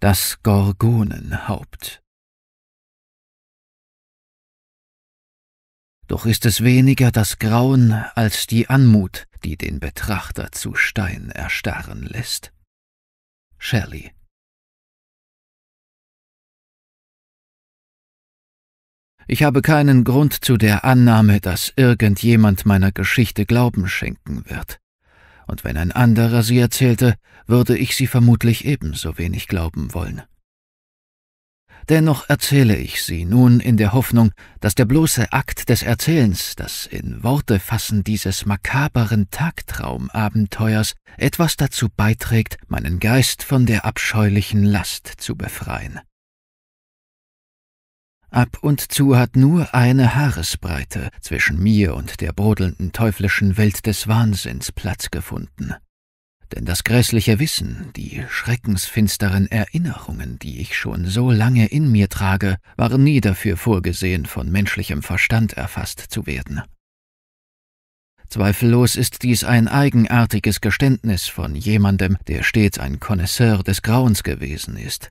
Das Gorgonenhaupt. Doch ist es weniger das Grauen als die Anmut, die den Betrachter zu Stein erstarren lässt. Shelley Ich habe keinen Grund zu der Annahme, dass irgendjemand meiner Geschichte Glauben schenken wird und wenn ein anderer sie erzählte, würde ich sie vermutlich ebenso wenig glauben wollen. Dennoch erzähle ich sie nun in der Hoffnung, dass der bloße Akt des Erzählens, das in Worte fassen dieses makaberen Tagtraumabenteuers etwas dazu beiträgt, meinen Geist von der abscheulichen Last zu befreien. Ab und zu hat nur eine Haaresbreite zwischen mir und der brodelnden teuflischen Welt des Wahnsinns Platz gefunden. Denn das grässliche Wissen, die schreckensfinsteren Erinnerungen, die ich schon so lange in mir trage, waren nie dafür vorgesehen, von menschlichem Verstand erfasst zu werden. Zweifellos ist dies ein eigenartiges Geständnis von jemandem, der stets ein Connoisseur des Grauens gewesen ist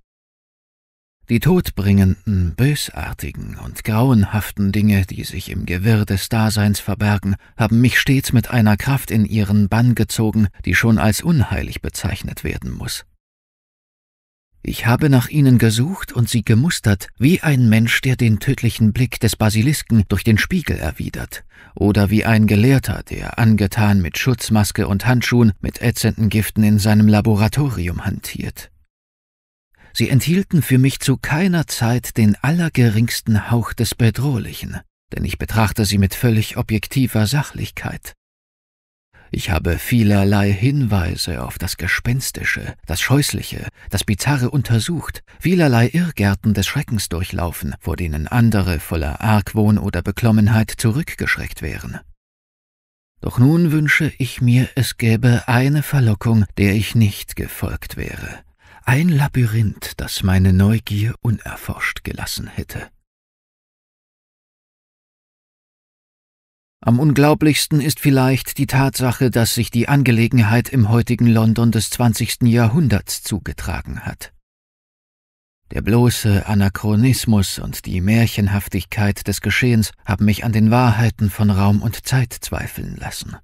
die todbringenden, bösartigen und grauenhaften Dinge, die sich im Gewirr des Daseins verbergen, haben mich stets mit einer Kraft in ihren Bann gezogen, die schon als unheilig bezeichnet werden muss. Ich habe nach ihnen gesucht und sie gemustert, wie ein Mensch, der den tödlichen Blick des Basilisken durch den Spiegel erwidert, oder wie ein Gelehrter, der angetan mit Schutzmaske und Handschuhen mit ätzenden Giften in seinem Laboratorium hantiert. Sie enthielten für mich zu keiner Zeit den allergeringsten Hauch des Bedrohlichen, denn ich betrachte sie mit völlig objektiver Sachlichkeit. Ich habe vielerlei Hinweise auf das Gespenstische, das Scheußliche, das Bizarre untersucht, vielerlei Irrgärten des Schreckens durchlaufen, vor denen andere voller Argwohn oder Beklommenheit zurückgeschreckt wären. Doch nun wünsche ich mir, es gäbe eine Verlockung, der ich nicht gefolgt wäre, ein Labyrinth, das meine Neugier unerforscht gelassen hätte. Am unglaublichsten ist vielleicht die Tatsache, dass sich die Angelegenheit im heutigen London des 20. Jahrhunderts zugetragen hat. Der bloße Anachronismus und die Märchenhaftigkeit des Geschehens haben mich an den Wahrheiten von Raum und Zeit zweifeln lassen.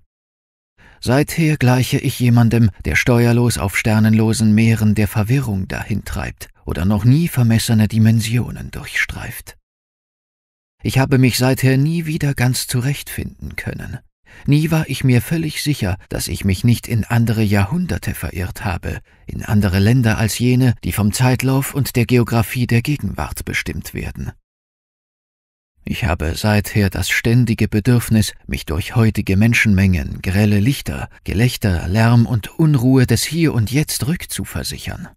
Seither gleiche ich jemandem, der steuerlos auf sternenlosen Meeren der Verwirrung dahintreibt oder noch nie vermessene Dimensionen durchstreift. Ich habe mich seither nie wieder ganz zurechtfinden können. Nie war ich mir völlig sicher, dass ich mich nicht in andere Jahrhunderte verirrt habe, in andere Länder als jene, die vom Zeitlauf und der Geographie der Gegenwart bestimmt werden. Ich habe seither das ständige Bedürfnis, mich durch heutige Menschenmengen, grelle Lichter, Gelächter, Lärm und Unruhe des Hier und Jetzt rückzuversichern.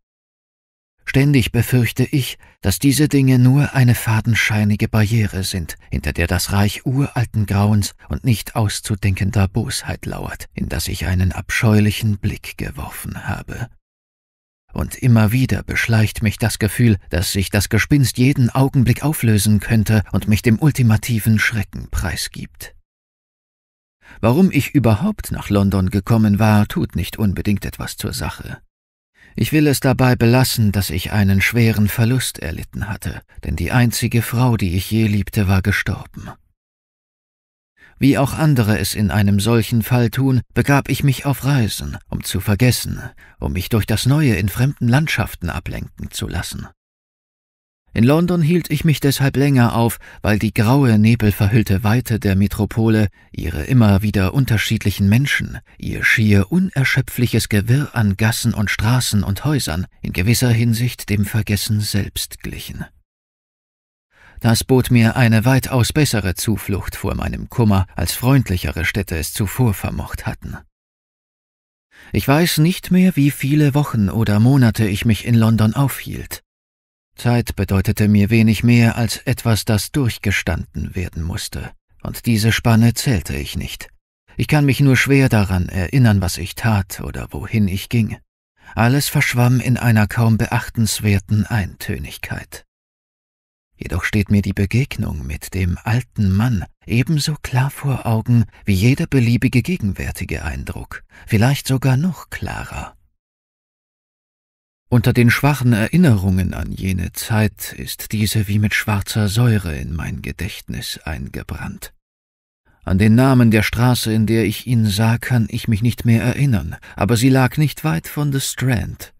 Ständig befürchte ich, dass diese Dinge nur eine fadenscheinige Barriere sind, hinter der das Reich uralten Grauens und nicht auszudenkender Bosheit lauert, in das ich einen abscheulichen Blick geworfen habe und immer wieder beschleicht mich das Gefühl, dass sich das Gespinst jeden Augenblick auflösen könnte und mich dem ultimativen Schrecken preisgibt. Warum ich überhaupt nach London gekommen war, tut nicht unbedingt etwas zur Sache. Ich will es dabei belassen, dass ich einen schweren Verlust erlitten hatte, denn die einzige Frau, die ich je liebte, war gestorben. Wie auch andere es in einem solchen Fall tun, begab ich mich auf Reisen, um zu vergessen, um mich durch das Neue in fremden Landschaften ablenken zu lassen. In London hielt ich mich deshalb länger auf, weil die graue, nebelverhüllte Weite der Metropole, ihre immer wieder unterschiedlichen Menschen, ihr schier unerschöpfliches Gewirr an Gassen und Straßen und Häusern in gewisser Hinsicht dem Vergessen selbst glichen. Das bot mir eine weitaus bessere Zuflucht vor meinem Kummer, als freundlichere Städte es zuvor vermocht hatten. Ich weiß nicht mehr, wie viele Wochen oder Monate ich mich in London aufhielt. Zeit bedeutete mir wenig mehr als etwas, das durchgestanden werden musste, und diese Spanne zählte ich nicht. Ich kann mich nur schwer daran erinnern, was ich tat oder wohin ich ging. Alles verschwamm in einer kaum beachtenswerten Eintönigkeit. Jedoch steht mir die Begegnung mit dem alten Mann ebenso klar vor Augen wie jeder beliebige gegenwärtige Eindruck, vielleicht sogar noch klarer. Unter den schwachen Erinnerungen an jene Zeit ist diese wie mit schwarzer Säure in mein Gedächtnis eingebrannt. An den Namen der Straße, in der ich ihn sah, kann ich mich nicht mehr erinnern, aber sie lag nicht weit von The Strand.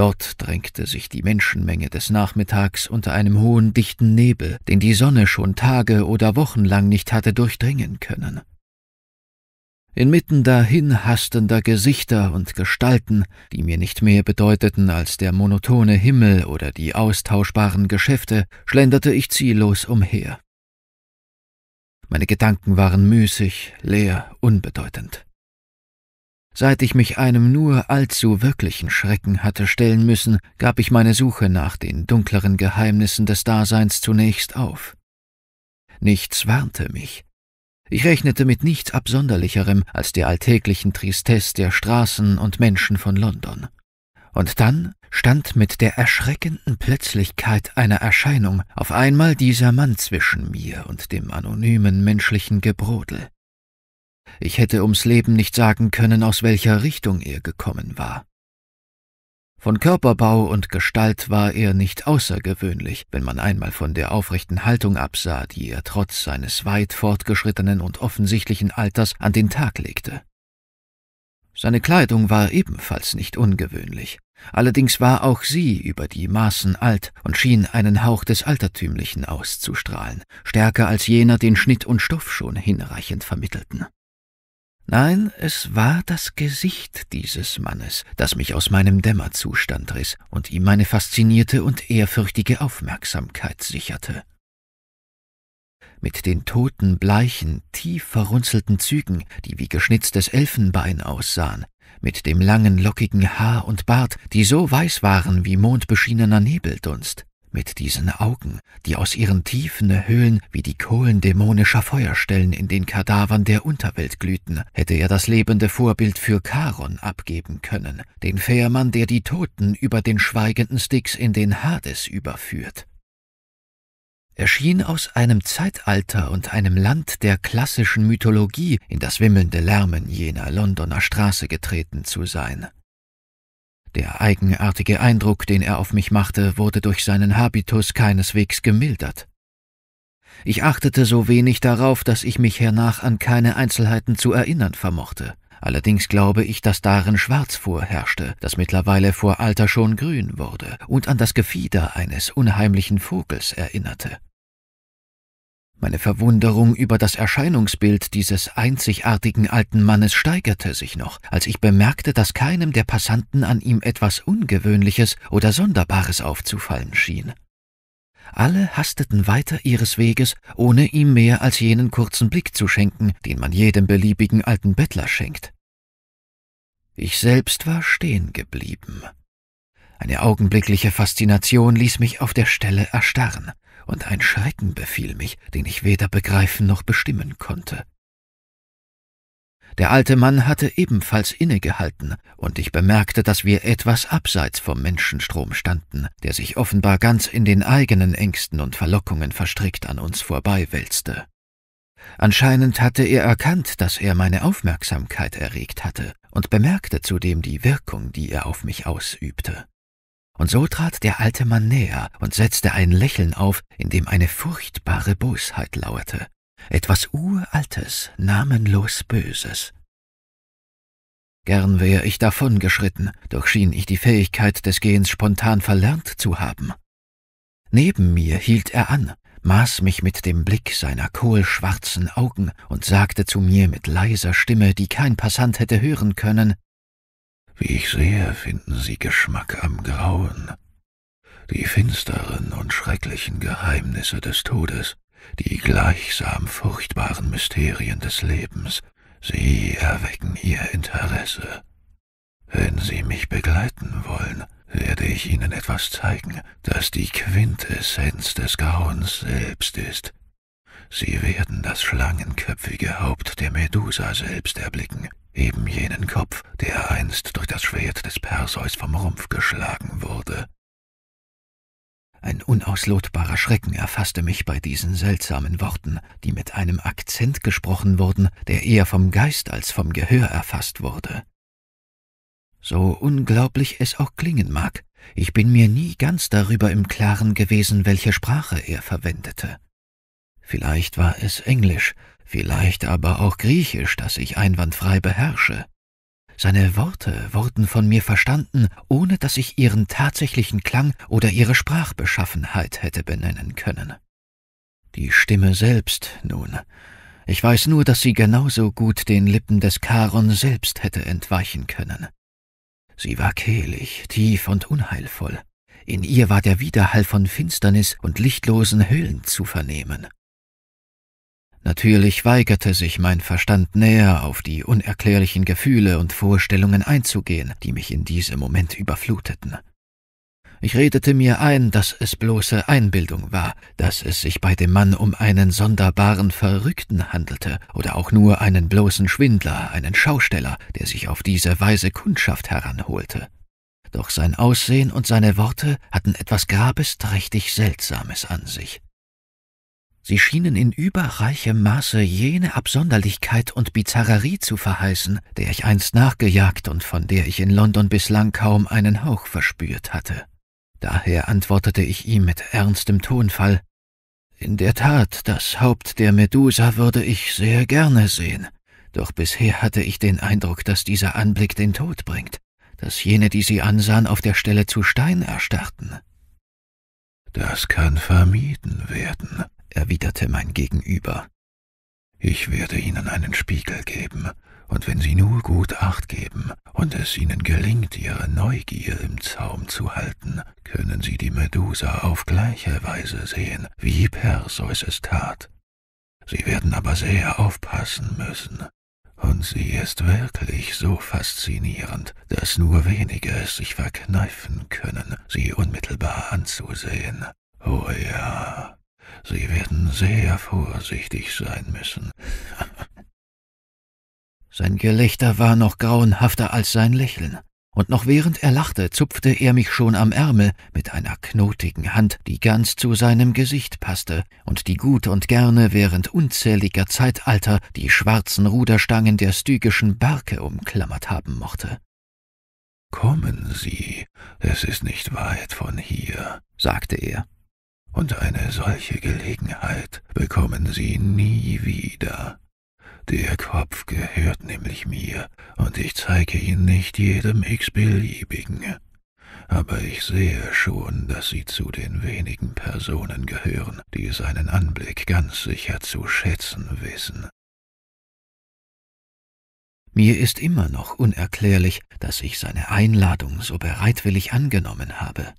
Dort drängte sich die Menschenmenge des Nachmittags unter einem hohen, dichten Nebel, den die Sonne schon Tage oder Wochen lang nicht hatte durchdringen können. Inmitten dahin hastender Gesichter und Gestalten, die mir nicht mehr bedeuteten als der monotone Himmel oder die austauschbaren Geschäfte, schlenderte ich ziellos umher. Meine Gedanken waren müßig, leer, unbedeutend. Seit ich mich einem nur allzu wirklichen Schrecken hatte stellen müssen, gab ich meine Suche nach den dunkleren Geheimnissen des Daseins zunächst auf. Nichts warnte mich. Ich rechnete mit nichts Absonderlicherem als der alltäglichen Tristesse der Straßen und Menschen von London. Und dann stand mit der erschreckenden Plötzlichkeit einer Erscheinung auf einmal dieser Mann zwischen mir und dem anonymen menschlichen Gebrodel. Ich hätte ums Leben nicht sagen können, aus welcher Richtung er gekommen war. Von Körperbau und Gestalt war er nicht außergewöhnlich, wenn man einmal von der aufrechten Haltung absah, die er trotz seines weit fortgeschrittenen und offensichtlichen Alters an den Tag legte. Seine Kleidung war ebenfalls nicht ungewöhnlich, allerdings war auch sie über die Maßen alt und schien einen Hauch des Altertümlichen auszustrahlen, stärker als jener den Schnitt und Stoff schon hinreichend vermittelten. Nein, es war das Gesicht dieses Mannes, das mich aus meinem Dämmerzustand riss und ihm meine faszinierte und ehrfürchtige Aufmerksamkeit sicherte. Mit den toten, bleichen, tief verrunzelten Zügen, die wie geschnitztes Elfenbein aussahen, mit dem langen, lockigen Haar und Bart, die so weiß waren wie mondbeschienener Nebeldunst, mit diesen Augen, die aus ihren Tiefen Höhlen wie die Kohlen dämonischer Feuerstellen in den Kadavern der Unterwelt glühten, hätte er das lebende Vorbild für Charon abgeben können, den Fährmann, der die Toten über den schweigenden Styx in den Hades überführt. Er schien aus einem Zeitalter und einem Land der klassischen Mythologie in das wimmelnde Lärmen jener Londoner Straße getreten zu sein. Der eigenartige Eindruck, den er auf mich machte, wurde durch seinen Habitus keineswegs gemildert. Ich achtete so wenig darauf, dass ich mich hernach an keine Einzelheiten zu erinnern vermochte. Allerdings glaube ich, dass darin Schwarz vorherrschte, das mittlerweile vor Alter schon grün wurde und an das Gefieder eines unheimlichen Vogels erinnerte. Meine Verwunderung über das Erscheinungsbild dieses einzigartigen alten Mannes steigerte sich noch, als ich bemerkte, dass keinem der Passanten an ihm etwas Ungewöhnliches oder Sonderbares aufzufallen schien. Alle hasteten weiter ihres Weges, ohne ihm mehr als jenen kurzen Blick zu schenken, den man jedem beliebigen alten Bettler schenkt. Ich selbst war stehen geblieben. Eine augenblickliche Faszination ließ mich auf der Stelle erstarren und ein Schrecken befiel mich, den ich weder begreifen noch bestimmen konnte. Der alte Mann hatte ebenfalls innegehalten, und ich bemerkte, dass wir etwas abseits vom Menschenstrom standen, der sich offenbar ganz in den eigenen Ängsten und Verlockungen verstrickt an uns vorbeiwälzte. Anscheinend hatte er erkannt, dass er meine Aufmerksamkeit erregt hatte, und bemerkte zudem die Wirkung, die er auf mich ausübte. Und so trat der alte Mann näher und setzte ein Lächeln auf, in dem eine furchtbare Bosheit lauerte, etwas Uraltes, namenlos Böses. Gern wäre ich davongeschritten, doch schien ich die Fähigkeit des Gehens spontan verlernt zu haben. Neben mir hielt er an, maß mich mit dem Blick seiner kohlschwarzen Augen und sagte zu mir mit leiser Stimme, die kein Passant hätte hören können, wie ich sehe, finden Sie Geschmack am Grauen. Die finsteren und schrecklichen Geheimnisse des Todes, die gleichsam furchtbaren Mysterien des Lebens, sie erwecken Ihr Interesse. Wenn Sie mich begleiten wollen, werde ich Ihnen etwas zeigen, das die Quintessenz des Grauens selbst ist. Sie werden das schlangenköpfige Haupt der Medusa selbst erblicken, eben jenen Kopf, der einst durch das Schwert des Perseus vom Rumpf geschlagen wurde. Ein unauslotbarer Schrecken erfasste mich bei diesen seltsamen Worten, die mit einem Akzent gesprochen wurden, der eher vom Geist als vom Gehör erfasst wurde. So unglaublich es auch klingen mag, ich bin mir nie ganz darüber im Klaren gewesen, welche Sprache er verwendete. Vielleicht war es Englisch, vielleicht aber auch Griechisch, das ich einwandfrei beherrsche. Seine Worte wurden von mir verstanden, ohne dass ich ihren tatsächlichen Klang oder ihre Sprachbeschaffenheit hätte benennen können. Die Stimme selbst nun. Ich weiß nur, dass sie genauso gut den Lippen des Charon selbst hätte entweichen können. Sie war kehlig, tief und unheilvoll. In ihr war der Widerhall von Finsternis und lichtlosen Höhlen zu vernehmen. Natürlich weigerte sich mein Verstand näher auf die unerklärlichen Gefühle und Vorstellungen einzugehen, die mich in diesem Moment überfluteten. Ich redete mir ein, dass es bloße Einbildung war, dass es sich bei dem Mann um einen sonderbaren Verrückten handelte oder auch nur einen bloßen Schwindler, einen Schausteller, der sich auf diese Weise Kundschaft heranholte. Doch sein Aussehen und seine Worte hatten etwas grabesträchtig Seltsames an sich. Sie schienen in überreichem Maße jene Absonderlichkeit und Bizarrerie zu verheißen, der ich einst nachgejagt und von der ich in London bislang kaum einen Hauch verspürt hatte. Daher antwortete ich ihm mit ernstem Tonfall In der Tat, das Haupt der Medusa würde ich sehr gerne sehen, doch bisher hatte ich den Eindruck, dass dieser Anblick den Tod bringt, dass jene, die sie ansahen, auf der Stelle zu Stein erstarrten. Das kann vermieden werden, erwiderte mein Gegenüber. Ich werde Ihnen einen Spiegel geben, und wenn Sie nur gut Acht geben und es Ihnen gelingt, Ihre Neugier im Zaum zu halten, können Sie die Medusa auf gleiche Weise sehen, wie Perseus es tat. Sie werden aber sehr aufpassen müssen, und sie ist wirklich so faszinierend, dass nur wenige es sich verkneifen können, sie unmittelbar anzusehen. Oh ja. Sie werden sehr vorsichtig sein müssen. sein Gelächter war noch grauenhafter als sein Lächeln, und noch während er lachte, zupfte er mich schon am Ärmel mit einer knotigen Hand, die ganz zu seinem Gesicht passte und die gut und gerne während unzähliger Zeitalter die schwarzen Ruderstangen der stygischen Barke umklammert haben mochte. Kommen Sie, es ist nicht weit von hier, sagte er und eine solche Gelegenheit bekommen Sie nie wieder. Der Kopf gehört nämlich mir, und ich zeige ihn nicht jedem x-beliebigen. Aber ich sehe schon, dass Sie zu den wenigen Personen gehören, die seinen Anblick ganz sicher zu schätzen wissen. Mir ist immer noch unerklärlich, dass ich seine Einladung so bereitwillig angenommen habe.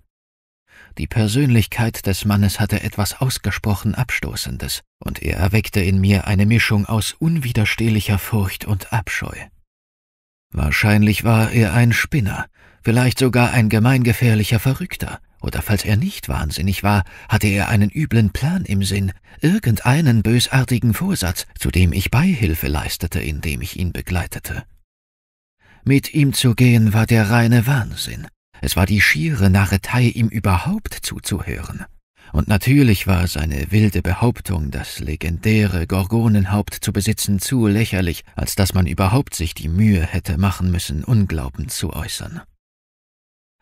Die Persönlichkeit des Mannes hatte etwas ausgesprochen Abstoßendes, und er erweckte in mir eine Mischung aus unwiderstehlicher Furcht und Abscheu. Wahrscheinlich war er ein Spinner, vielleicht sogar ein gemeingefährlicher Verrückter, oder falls er nicht wahnsinnig war, hatte er einen üblen Plan im Sinn, irgendeinen bösartigen Vorsatz, zu dem ich Beihilfe leistete, indem ich ihn begleitete. Mit ihm zu gehen war der reine Wahnsinn, es war die schiere Narretei, ihm überhaupt zuzuhören. Und natürlich war seine wilde Behauptung, das legendäre Gorgonenhaupt zu besitzen, zu lächerlich, als dass man überhaupt sich die Mühe hätte machen müssen, Unglauben zu äußern.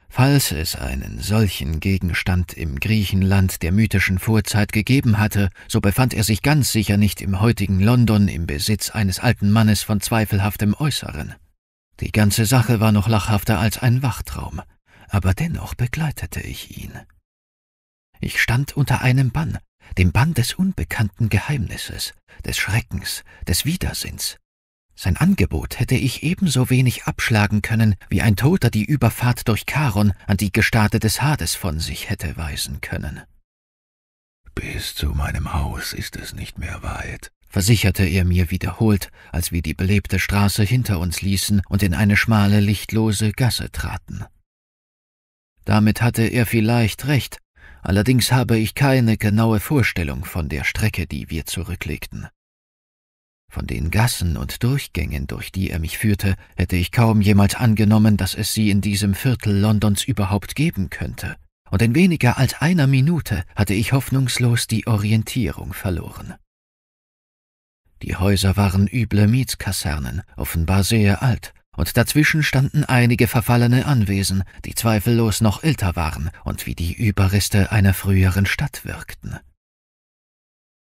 Falls es einen solchen Gegenstand im Griechenland der mythischen Vorzeit gegeben hatte, so befand er sich ganz sicher nicht im heutigen London im Besitz eines alten Mannes von zweifelhaftem Äußeren. Die ganze Sache war noch lachhafter als ein Wachtraum aber dennoch begleitete ich ihn. Ich stand unter einem Bann, dem Bann des unbekannten Geheimnisses, des Schreckens, des Widersinns. Sein Angebot hätte ich ebenso wenig abschlagen können, wie ein Toter die Überfahrt durch Charon an die Gestade des Hades von sich hätte weisen können. Bis zu meinem Haus ist es nicht mehr weit, versicherte er mir wiederholt, als wir die belebte Straße hinter uns ließen und in eine schmale, lichtlose Gasse traten. Damit hatte er vielleicht recht, allerdings habe ich keine genaue Vorstellung von der Strecke, die wir zurücklegten. Von den Gassen und Durchgängen, durch die er mich führte, hätte ich kaum jemals angenommen, dass es sie in diesem Viertel Londons überhaupt geben könnte, und in weniger als einer Minute hatte ich hoffnungslos die Orientierung verloren. Die Häuser waren üble Mietskasernen, offenbar sehr alt, und dazwischen standen einige verfallene Anwesen, die zweifellos noch älter waren und wie die Überreste einer früheren Stadt wirkten.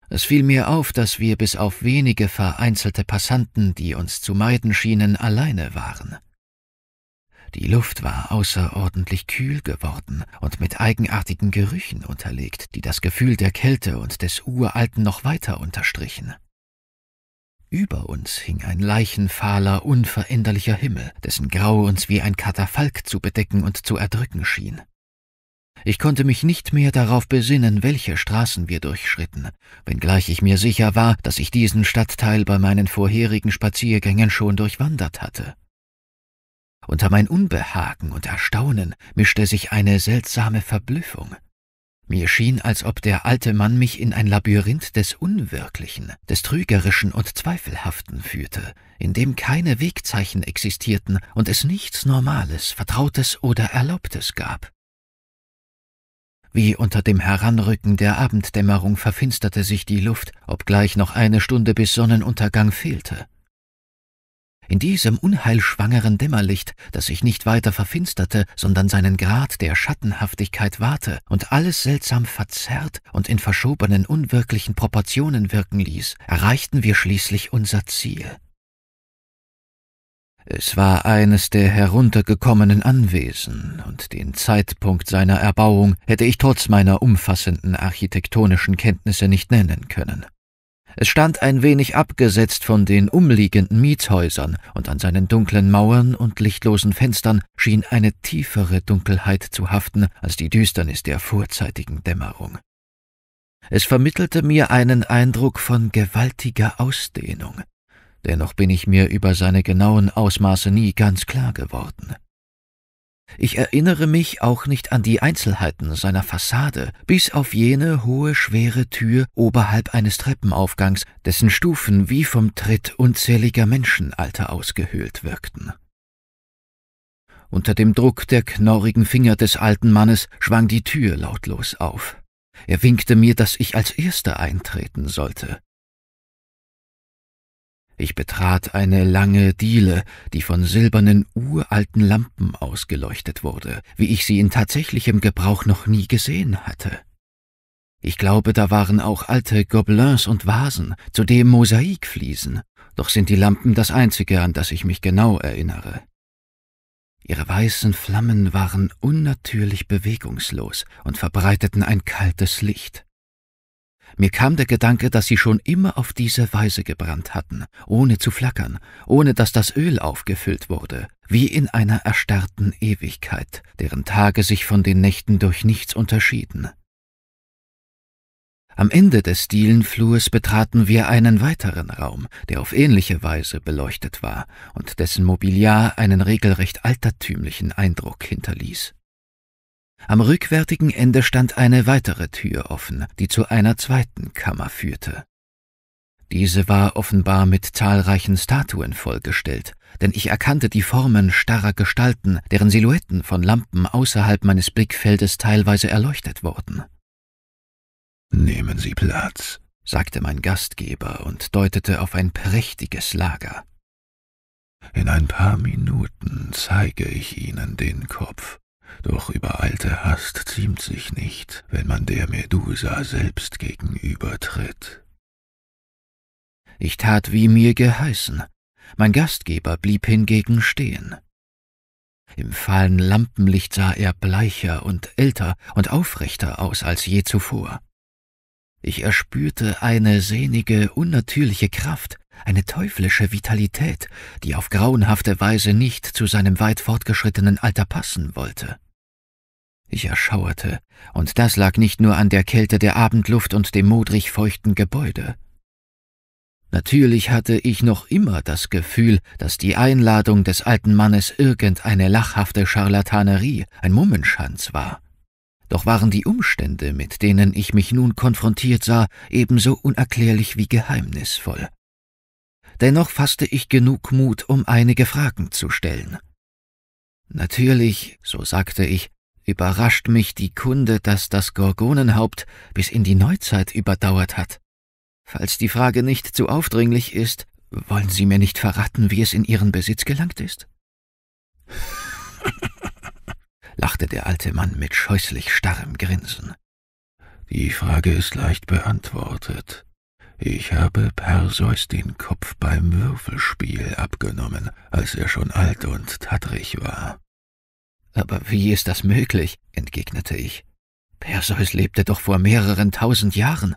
Es fiel mir auf, dass wir bis auf wenige vereinzelte Passanten, die uns zu meiden schienen, alleine waren. Die Luft war außerordentlich kühl geworden und mit eigenartigen Gerüchen unterlegt, die das Gefühl der Kälte und des Uralten noch weiter unterstrichen. Über uns hing ein leichenfahler, unveränderlicher Himmel, dessen Grau uns wie ein Katafalk zu bedecken und zu erdrücken schien. Ich konnte mich nicht mehr darauf besinnen, welche Straßen wir durchschritten, wenngleich ich mir sicher war, dass ich diesen Stadtteil bei meinen vorherigen Spaziergängen schon durchwandert hatte. Unter mein Unbehagen und Erstaunen mischte sich eine seltsame Verblüffung – mir schien, als ob der alte Mann mich in ein Labyrinth des Unwirklichen, des Trügerischen und Zweifelhaften führte, in dem keine Wegzeichen existierten und es nichts Normales, Vertrautes oder Erlaubtes gab. Wie unter dem Heranrücken der Abenddämmerung verfinsterte sich die Luft, obgleich noch eine Stunde bis Sonnenuntergang fehlte. In diesem unheilschwangeren Dämmerlicht, das sich nicht weiter verfinsterte, sondern seinen Grad der Schattenhaftigkeit wahrte und alles seltsam verzerrt und in verschobenen, unwirklichen Proportionen wirken ließ, erreichten wir schließlich unser Ziel. Es war eines der heruntergekommenen Anwesen, und den Zeitpunkt seiner Erbauung hätte ich trotz meiner umfassenden architektonischen Kenntnisse nicht nennen können. Es stand ein wenig abgesetzt von den umliegenden Mietshäusern, und an seinen dunklen Mauern und lichtlosen Fenstern schien eine tiefere Dunkelheit zu haften als die Düsternis der vorzeitigen Dämmerung. Es vermittelte mir einen Eindruck von gewaltiger Ausdehnung. Dennoch bin ich mir über seine genauen Ausmaße nie ganz klar geworden. Ich erinnere mich auch nicht an die Einzelheiten seiner Fassade, bis auf jene hohe, schwere Tür oberhalb eines Treppenaufgangs, dessen Stufen wie vom Tritt unzähliger Menschenalter ausgehöhlt wirkten. Unter dem Druck der knorrigen Finger des alten Mannes schwang die Tür lautlos auf. Er winkte mir, dass ich als Erster eintreten sollte. Ich betrat eine lange Diele, die von silbernen uralten Lampen ausgeleuchtet wurde, wie ich sie in tatsächlichem Gebrauch noch nie gesehen hatte. Ich glaube, da waren auch alte Gobelins und Vasen, zudem Mosaikfliesen, doch sind die Lampen das einzige, an das ich mich genau erinnere. Ihre weißen Flammen waren unnatürlich bewegungslos und verbreiteten ein kaltes Licht. Mir kam der Gedanke, dass sie schon immer auf diese Weise gebrannt hatten, ohne zu flackern, ohne dass das Öl aufgefüllt wurde, wie in einer erstarrten Ewigkeit, deren Tage sich von den Nächten durch nichts unterschieden. Am Ende des Dielenflurs betraten wir einen weiteren Raum, der auf ähnliche Weise beleuchtet war und dessen Mobiliar einen regelrecht altertümlichen Eindruck hinterließ. Am rückwärtigen Ende stand eine weitere Tür offen, die zu einer zweiten Kammer führte. Diese war offenbar mit zahlreichen Statuen vollgestellt, denn ich erkannte die Formen starrer Gestalten, deren Silhouetten von Lampen außerhalb meines Blickfeldes teilweise erleuchtet wurden. Nehmen Sie Platz, sagte mein Gastgeber und deutete auf ein prächtiges Lager. In ein paar Minuten zeige ich Ihnen den Kopf doch übereilte Hast ziemt sich nicht, wenn man der Medusa selbst gegenübertritt. Ich tat, wie mir geheißen, mein Gastgeber blieb hingegen stehen. Im fahlen Lampenlicht sah er bleicher und älter und aufrechter aus als je zuvor. Ich erspürte eine sehnige, unnatürliche Kraft, eine teuflische Vitalität, die auf grauenhafte Weise nicht zu seinem weit fortgeschrittenen Alter passen wollte. Ich erschauerte, und das lag nicht nur an der Kälte der Abendluft und dem modrig feuchten Gebäude. Natürlich hatte ich noch immer das Gefühl, dass die Einladung des alten Mannes irgendeine lachhafte Charlatanerie, ein Mummenschanz war. Doch waren die Umstände, mit denen ich mich nun konfrontiert sah, ebenso unerklärlich wie geheimnisvoll dennoch fasste ich genug Mut, um einige Fragen zu stellen. Natürlich, so sagte ich, überrascht mich die Kunde, dass das Gorgonenhaupt bis in die Neuzeit überdauert hat. Falls die Frage nicht zu aufdringlich ist, wollen Sie mir nicht verraten, wie es in Ihren Besitz gelangt ist? lachte der alte Mann mit scheußlich starrem Grinsen. Die Frage ist leicht beantwortet. Ich habe Perseus den Kopf beim Würfelspiel abgenommen, als er schon alt und tattrig war. Aber wie ist das möglich? entgegnete ich. Perseus lebte doch vor mehreren tausend Jahren.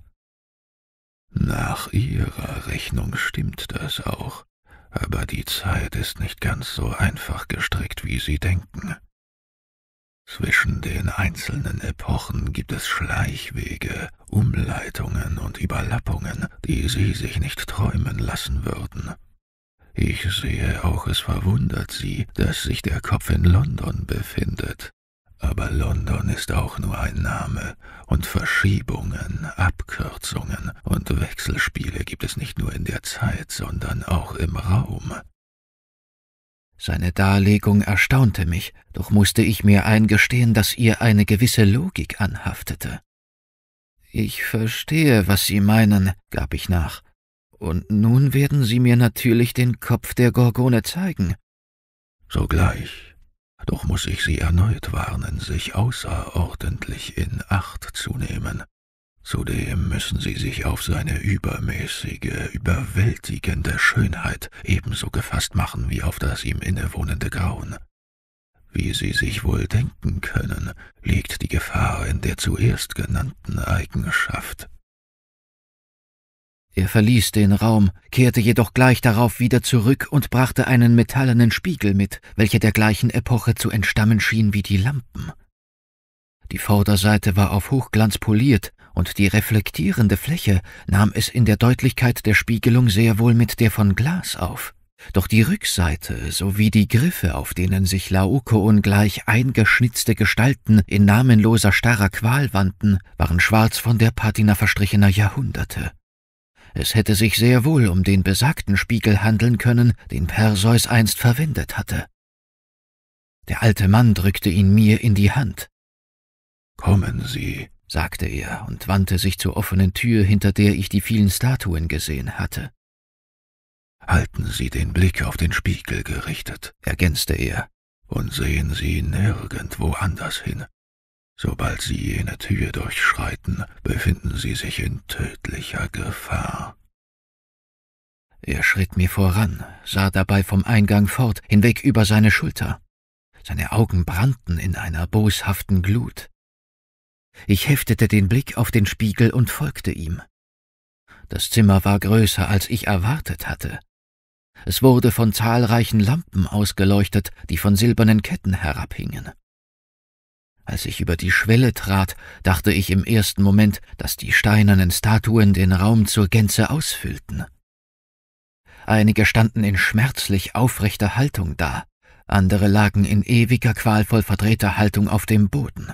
Nach Ihrer Rechnung stimmt das auch, aber die Zeit ist nicht ganz so einfach gestrickt, wie Sie denken. Zwischen den einzelnen Epochen gibt es Schleichwege, Umleitungen und Überlappungen, die Sie sich nicht träumen lassen würden. Ich sehe auch, es verwundert Sie, dass sich der Kopf in London befindet. Aber London ist auch nur ein Name, und Verschiebungen, Abkürzungen und Wechselspiele gibt es nicht nur in der Zeit, sondern auch im Raum. Seine Darlegung erstaunte mich, doch musste ich mir eingestehen, dass ihr eine gewisse Logik anhaftete. Ich verstehe, was Sie meinen, gab ich nach. Und nun werden Sie mir natürlich den Kopf der Gorgone zeigen. Sogleich. Doch muss ich Sie erneut warnen, sich außerordentlich in Acht zu nehmen. Zudem müssen sie sich auf seine übermäßige, überwältigende Schönheit ebenso gefasst machen wie auf das ihm innewohnende Grauen. Wie Sie sich wohl denken können, liegt die Gefahr in der zuerst genannten Eigenschaft. Er verließ den Raum, kehrte jedoch gleich darauf wieder zurück und brachte einen metallenen Spiegel mit, welcher der gleichen Epoche zu entstammen schien wie die Lampen. Die Vorderseite war auf Hochglanz poliert und die reflektierende Fläche nahm es in der Deutlichkeit der Spiegelung sehr wohl mit der von Glas auf. Doch die Rückseite sowie die Griffe, auf denen sich Laokoon gleich eingeschnitzte Gestalten in namenloser starrer Qual wandten, waren schwarz von der Patina verstrichener Jahrhunderte. Es hätte sich sehr wohl um den besagten Spiegel handeln können, den Perseus einst verwendet hatte. Der alte Mann drückte ihn mir in die Hand. Kommen Sie, sagte er und wandte sich zur offenen Tür, hinter der ich die vielen Statuen gesehen hatte. Halten Sie den Blick auf den Spiegel gerichtet, ergänzte er, und sehen Sie nirgendwo anders hin. Sobald Sie jene Tür durchschreiten, befinden Sie sich in tödlicher Gefahr. Er schritt mir voran, sah dabei vom Eingang fort, hinweg über seine Schulter. Seine Augen brannten in einer boshaften Glut. Ich heftete den Blick auf den Spiegel und folgte ihm. Das Zimmer war größer, als ich erwartet hatte. Es wurde von zahlreichen Lampen ausgeleuchtet, die von silbernen Ketten herabhingen. Als ich über die Schwelle trat, dachte ich im ersten Moment, dass die steinernen Statuen den Raum zur Gänze ausfüllten. Einige standen in schmerzlich aufrechter Haltung da, andere lagen in ewiger, qualvoll verdrehter Haltung auf dem Boden.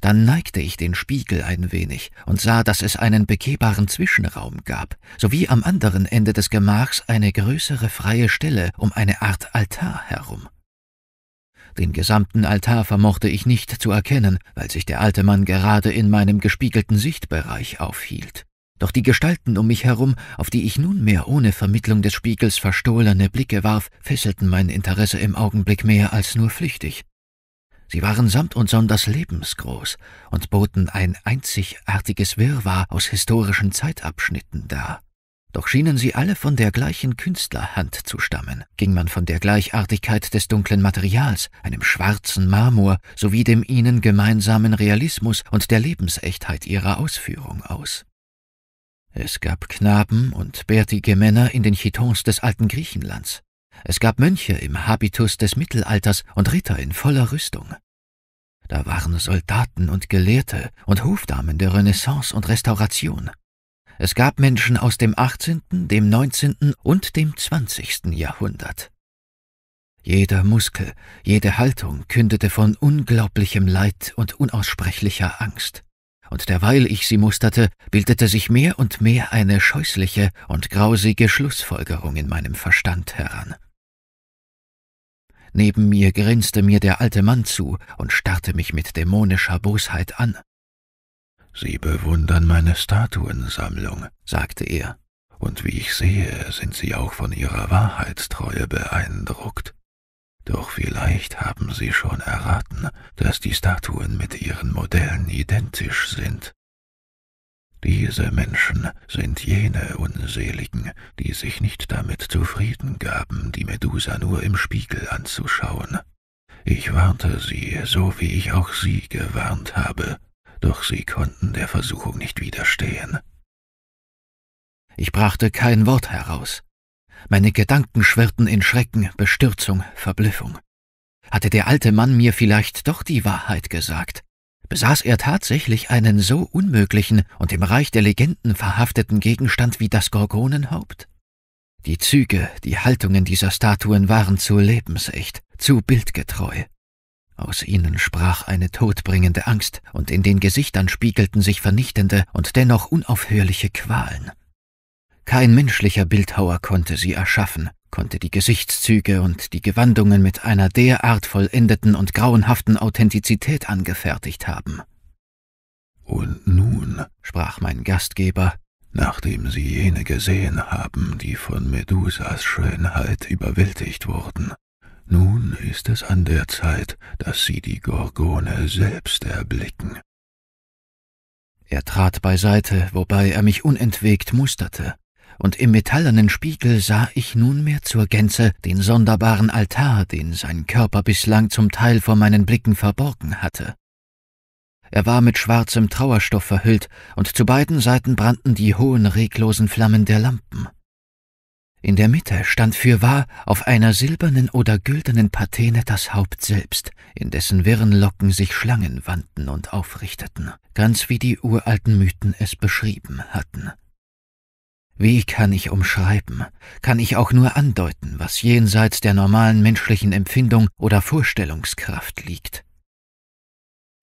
Dann neigte ich den Spiegel ein wenig und sah, dass es einen begehbaren Zwischenraum gab, sowie am anderen Ende des Gemachs eine größere freie Stelle um eine Art Altar herum. Den gesamten Altar vermochte ich nicht zu erkennen, weil sich der alte Mann gerade in meinem gespiegelten Sichtbereich aufhielt. Doch die Gestalten um mich herum, auf die ich nunmehr ohne Vermittlung des Spiegels verstohlene Blicke warf, fesselten mein Interesse im Augenblick mehr als nur flüchtig. Sie waren samt und sonders lebensgroß und boten ein einzigartiges Wirrwarr aus historischen Zeitabschnitten dar. Doch schienen sie alle von der gleichen Künstlerhand zu stammen, ging man von der Gleichartigkeit des dunklen Materials, einem schwarzen Marmor sowie dem ihnen gemeinsamen Realismus und der Lebensechtheit ihrer Ausführung aus. Es gab Knaben und bärtige Männer in den Chitons des alten Griechenlands, es gab Mönche im Habitus des Mittelalters und Ritter in voller Rüstung. Da waren Soldaten und Gelehrte und Hofdamen der Renaissance und Restauration. Es gab Menschen aus dem 18., dem 19. und dem 20. Jahrhundert. Jeder Muskel, jede Haltung kündete von unglaublichem Leid und unaussprechlicher Angst. Und derweil ich sie musterte, bildete sich mehr und mehr eine scheußliche und grausige Schlussfolgerung in meinem Verstand heran. Neben mir grinste mir der alte Mann zu und starrte mich mit dämonischer Bosheit an. Sie bewundern meine Statuensammlung, sagte er, und wie ich sehe, sind Sie auch von Ihrer Wahrheitstreue beeindruckt. Doch vielleicht haben Sie schon erraten, dass die Statuen mit ihren Modellen identisch sind. Diese Menschen sind jene Unseligen, die sich nicht damit zufrieden gaben, die Medusa nur im Spiegel anzuschauen. Ich warnte sie, so wie ich auch sie gewarnt habe, doch sie konnten der Versuchung nicht widerstehen. Ich brachte kein Wort heraus. Meine Gedanken schwirrten in Schrecken, Bestürzung, Verblüffung. Hatte der alte Mann mir vielleicht doch die Wahrheit gesagt? besaß er tatsächlich einen so unmöglichen und im Reich der Legenden verhafteten Gegenstand wie das Gorgonenhaupt? Die Züge, die Haltungen dieser Statuen waren zu lebensecht, zu bildgetreu. Aus ihnen sprach eine todbringende Angst, und in den Gesichtern spiegelten sich vernichtende und dennoch unaufhörliche Qualen. Kein menschlicher Bildhauer konnte sie erschaffen, konnte die Gesichtszüge und die Gewandungen mit einer derart vollendeten und grauenhaften Authentizität angefertigt haben. Und nun, sprach mein Gastgeber, nachdem Sie jene gesehen haben, die von Medusas Schönheit überwältigt wurden, nun ist es an der Zeit, dass Sie die Gorgone selbst erblicken. Er trat beiseite, wobei er mich unentwegt musterte und im metallernen Spiegel sah ich nunmehr zur Gänze den sonderbaren Altar, den sein Körper bislang zum Teil vor meinen Blicken verborgen hatte. Er war mit schwarzem Trauerstoff verhüllt, und zu beiden Seiten brannten die hohen, reglosen Flammen der Lampen. In der Mitte stand fürwahr auf einer silbernen oder güldenen Patene das Haupt selbst, in dessen wirren Locken sich Schlangen wandten und aufrichteten, ganz wie die uralten Mythen es beschrieben hatten. Wie kann ich umschreiben, kann ich auch nur andeuten, was jenseits der normalen menschlichen Empfindung oder Vorstellungskraft liegt?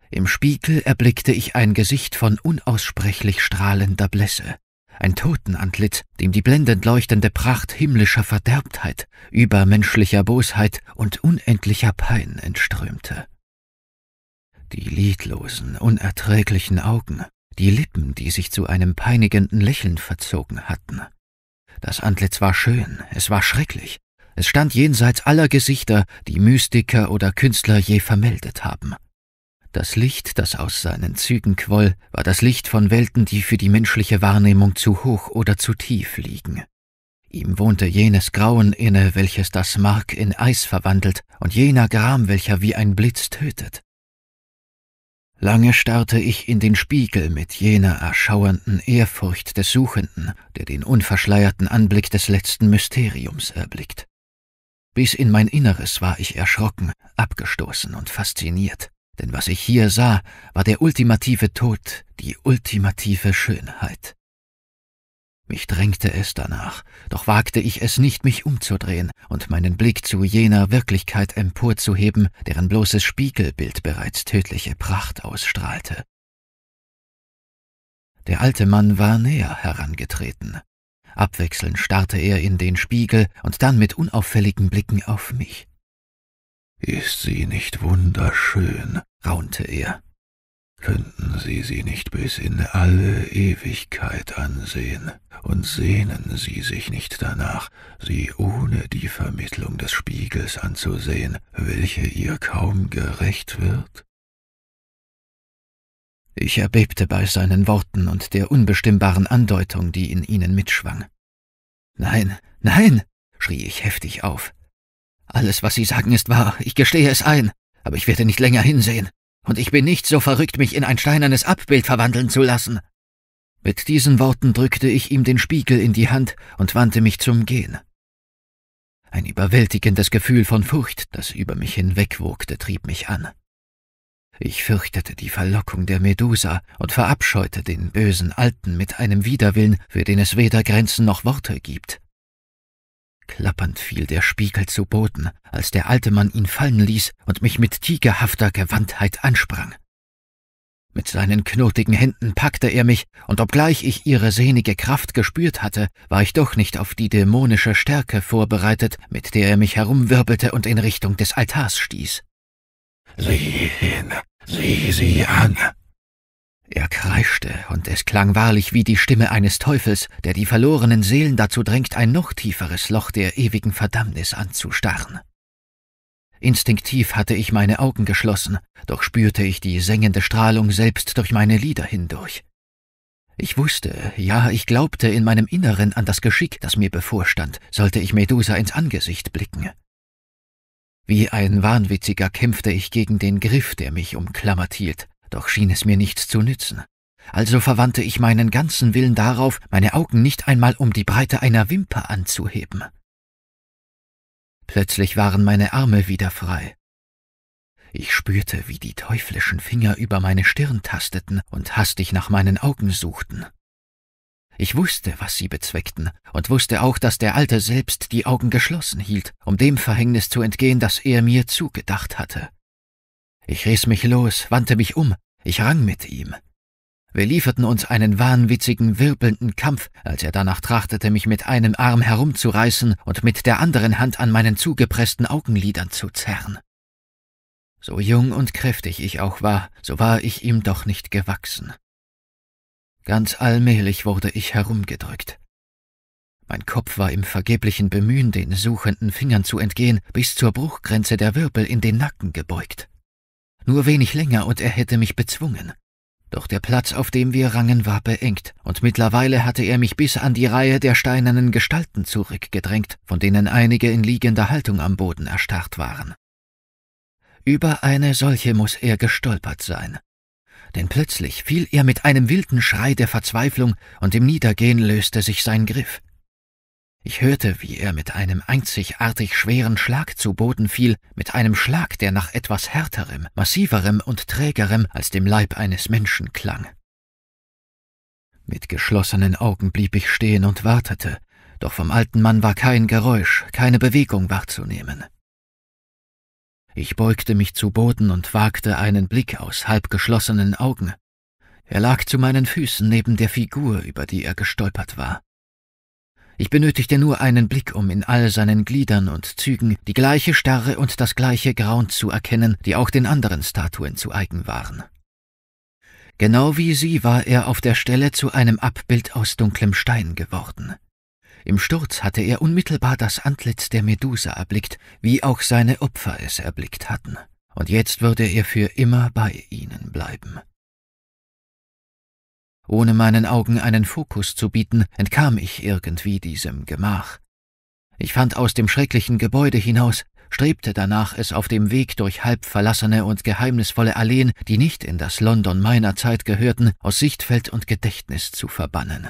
Im Spiegel erblickte ich ein Gesicht von unaussprechlich strahlender Blässe, ein Totenantlitz, dem die blendend leuchtende Pracht himmlischer Verderbtheit, übermenschlicher Bosheit und unendlicher Pein entströmte. Die lidlosen, unerträglichen Augen, die Lippen, die sich zu einem peinigenden Lächeln verzogen hatten. Das Antlitz war schön, es war schrecklich, es stand jenseits aller Gesichter, die Mystiker oder Künstler je vermeldet haben. Das Licht, das aus seinen Zügen quoll, war das Licht von Welten, die für die menschliche Wahrnehmung zu hoch oder zu tief liegen. Ihm wohnte jenes Grauen inne, welches das Mark in Eis verwandelt, und jener Gram, welcher wie ein Blitz tötet. Lange starrte ich in den Spiegel mit jener erschauernden Ehrfurcht des Suchenden, der den unverschleierten Anblick des letzten Mysteriums erblickt. Bis in mein Inneres war ich erschrocken, abgestoßen und fasziniert, denn was ich hier sah, war der ultimative Tod, die ultimative Schönheit. Mich drängte es danach, doch wagte ich es nicht, mich umzudrehen und meinen Blick zu jener Wirklichkeit emporzuheben, deren bloßes Spiegelbild bereits tödliche Pracht ausstrahlte. Der alte Mann war näher herangetreten. Abwechselnd starrte er in den Spiegel und dann mit unauffälligen Blicken auf mich. Ist sie nicht wunderschön? raunte er könnten Sie sie nicht bis in alle Ewigkeit ansehen, und sehnen Sie sich nicht danach, sie ohne die Vermittlung des Spiegels anzusehen, welche ihr kaum gerecht wird? Ich erbebte bei seinen Worten und der unbestimmbaren Andeutung, die in ihnen mitschwang. Nein, nein, schrie ich heftig auf. Alles, was Sie sagen, ist wahr, ich gestehe es ein, aber ich werde nicht länger hinsehen und ich bin nicht so verrückt, mich in ein steinernes Abbild verwandeln zu lassen. Mit diesen Worten drückte ich ihm den Spiegel in die Hand und wandte mich zum Gehen. Ein überwältigendes Gefühl von Furcht, das über mich hinwegwogte, trieb mich an. Ich fürchtete die Verlockung der Medusa und verabscheute den bösen Alten mit einem Widerwillen, für den es weder Grenzen noch Worte gibt. Klappernd fiel der Spiegel zu Boden, als der alte Mann ihn fallen ließ und mich mit tigerhafter Gewandtheit ansprang. Mit seinen knotigen Händen packte er mich, und obgleich ich ihre sehnige Kraft gespürt hatte, war ich doch nicht auf die dämonische Stärke vorbereitet, mit der er mich herumwirbelte und in Richtung des Altars stieß. Sieh hin, sieh sie an, er kreischte, und es klang wahrlich wie die Stimme eines Teufels, der die verlorenen Seelen dazu drängt, ein noch tieferes Loch der ewigen Verdammnis anzustarren. Instinktiv hatte ich meine Augen geschlossen, doch spürte ich die sengende Strahlung selbst durch meine Lieder hindurch. Ich wusste, ja, ich glaubte in meinem Inneren an das Geschick, das mir bevorstand, sollte ich Medusa ins Angesicht blicken. Wie ein Wahnwitziger kämpfte ich gegen den Griff, der mich umklammert hielt, doch schien es mir nichts zu nützen. Also verwandte ich meinen ganzen Willen darauf, meine Augen nicht einmal um die Breite einer Wimper anzuheben. Plötzlich waren meine Arme wieder frei. Ich spürte, wie die teuflischen Finger über meine Stirn tasteten und hastig nach meinen Augen suchten. Ich wusste, was sie bezweckten, und wusste auch, dass der Alte selbst die Augen geschlossen hielt, um dem Verhängnis zu entgehen, das er mir zugedacht hatte. Ich riss mich los, wandte mich um, ich rang mit ihm. Wir lieferten uns einen wahnwitzigen, wirbelnden Kampf, als er danach trachtete, mich mit einem Arm herumzureißen und mit der anderen Hand an meinen zugepressten Augenlidern zu zerren. So jung und kräftig ich auch war, so war ich ihm doch nicht gewachsen. Ganz allmählich wurde ich herumgedrückt. Mein Kopf war im vergeblichen Bemühen, den suchenden Fingern zu entgehen, bis zur Bruchgrenze der Wirbel in den Nacken gebeugt. Nur wenig länger und er hätte mich bezwungen. Doch der Platz, auf dem wir rangen, war beengt, und mittlerweile hatte er mich bis an die Reihe der steinernen Gestalten zurückgedrängt, von denen einige in liegender Haltung am Boden erstarrt waren. Über eine solche muß er gestolpert sein. Denn plötzlich fiel er mit einem wilden Schrei der Verzweiflung, und im Niedergehen löste sich sein Griff. Ich hörte, wie er mit einem einzigartig schweren Schlag zu Boden fiel, mit einem Schlag, der nach etwas härterem, massiverem und trägerem als dem Leib eines Menschen klang. Mit geschlossenen Augen blieb ich stehen und wartete, doch vom alten Mann war kein Geräusch, keine Bewegung wahrzunehmen. Ich beugte mich zu Boden und wagte einen Blick aus halb geschlossenen Augen. Er lag zu meinen Füßen neben der Figur, über die er gestolpert war. Ich benötigte nur einen Blick, um in all seinen Gliedern und Zügen die gleiche Starre und das gleiche Grauen zu erkennen, die auch den anderen Statuen zu eigen waren. Genau wie sie war er auf der Stelle zu einem Abbild aus dunklem Stein geworden. Im Sturz hatte er unmittelbar das Antlitz der Medusa erblickt, wie auch seine Opfer es erblickt hatten, und jetzt würde er für immer bei ihnen bleiben. Ohne meinen Augen einen Fokus zu bieten, entkam ich irgendwie diesem Gemach. Ich fand aus dem schrecklichen Gebäude hinaus, strebte danach, es auf dem Weg durch halb verlassene und geheimnisvolle Alleen, die nicht in das London meiner Zeit gehörten, aus Sichtfeld und Gedächtnis zu verbannen.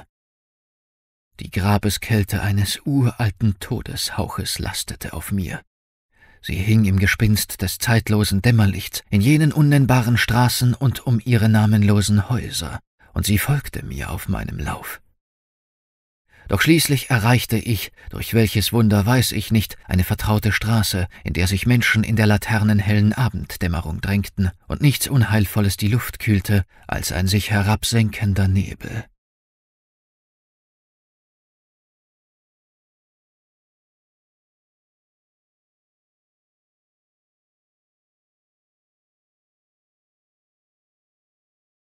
Die Grabeskälte eines uralten Todeshauches lastete auf mir. Sie hing im Gespinst des zeitlosen Dämmerlichts, in jenen unnennbaren Straßen und um ihre namenlosen Häuser und sie folgte mir auf meinem Lauf. Doch schließlich erreichte ich, durch welches Wunder weiß ich nicht, eine vertraute Straße, in der sich Menschen in der laternenhellen Abenddämmerung drängten und nichts Unheilvolles die Luft kühlte als ein sich herabsenkender Nebel.